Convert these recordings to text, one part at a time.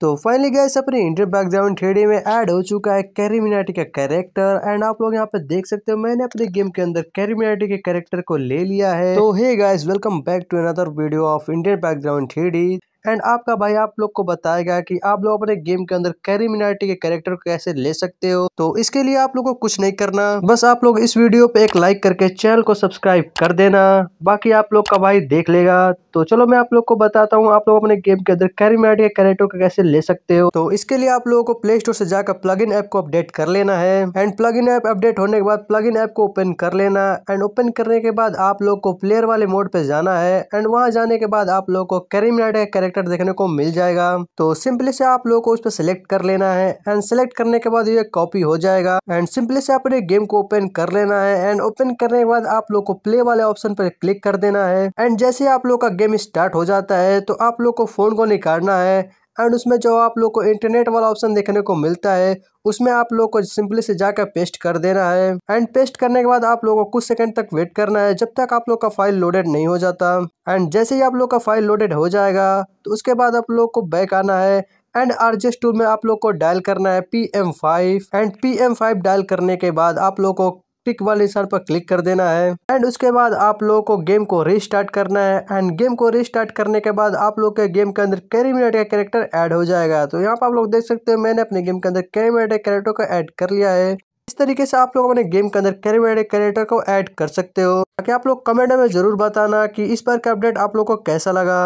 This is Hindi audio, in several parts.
तो फाइनली गैस अपने इंडियन बैकग्राउंड थ्रेडी में ऐड हो चुका है कैरी मिनाटी का कैरेक्टर एंड आप लोग यहाँ पे देख सकते हो मैंने अपने गेम के अंदर कैरी मिनाटी के कैरेक्टर को ले लिया है तो hey guys welcome back to another video of Indian background three D and आपका भाई आप लोग को बताएगा कि आप लोग अपने गेम के अंदर कैरी मिनार्टी के कैरेक्टर को कैसे ले सकते हो तो इसके लिए आप लोग को कुछ नहीं करना बस आप लोग इस वीडियो पे एक लाइक करके चैनल को सब्सक्राइब कर देना बाकी आप लोग का भाई देख लेगा तो चलो मैं आप लोग को बताता हूँ आप लोग अपने गेम के अंदर कैरी मिनार्टी के कैरेक्टर को कैसे ले सकते हो तो इसके लिए आप लोगों को प्ले स्टोर से जाकर प्लग इन ऐप को अपडेट कर लेना है and plug in app update होने के बाद प्लग इन ऐप को ओपन कर लेना एंड ओपन करने के बाद आप लोग को प्लेयर वाले मोड पे जाना है एंड वहाँ जाने के बाद आप लोग को कैरी मिनार्टी के कैरेक्टर सेलेक्टर देखने को मिल जाएगा तो सिंपली से आप लोगों को उस पर सिलेक्ट कर लेना है एंड सिलेक्ट करने के बाद ये कॉपी हो जाएगा एंड सिंपली से अपने गेम को ओपन कर लेना है एंड ओपन करने के बाद आप लोग को प्ले वाले ऑप्शन पर क्लिक कर देना है एंड जैसे आप लोग का गेम स्टार्ट हो जाता है तो आप लोग को फोन को निकालना है एंड उसमें जो आप लोग को इंटरनेट वाला ऑप्शन देखने को मिलता है उसमें आप लोग को सिंपली से जाकर पेस्ट कर देना है एंड पेस्ट करने के बाद आप लोगों को कुछ सेकंड तक वेट करना है जब तक आप लोग का फाइल लोडेड नहीं हो जाता एंड जैसे ही आप लोग का फाइल लोडेड हो जाएगा तो उसके बाद आप लोग को बैक आना है एंड आरजेस टूल में आप लोग को डायल करना है P M five and P M five dial करने के बाद आप लोग को पिक वाले निशान पर क्लिक कर देना है एंड उसके बाद आप लोगों को गेम को रिस्टार्ट करना है एंड गेम को रिस्टार्ट करने के बाद आप लोग के गेम के अंदर कैरी मिनट का कैरेक्टर ऐड हो जाएगा तो यहाँ पर आप लोग देख सकते हो मैंने अपने गेम के अंदर कैरी मिनट के कैरेक्टर को ऐड कर लिया है इस तरीके से आप लोग अपने गेम के अंदर कैरी मिनट कैरेक्टर को ऐड कर सकते हो ताकि आप लोग कमेंट में ज़रूर बताना कि इस बार का अपडेट आप लोग को कैसा लगा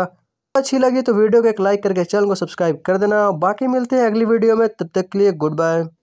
अच्छी लगी तो वीडियो को एक लाइक करके चैनल को सब्सक्राइब कर देना बाकी मिलते हैं अगली वीडियो में तब तक के लिए गुड बाय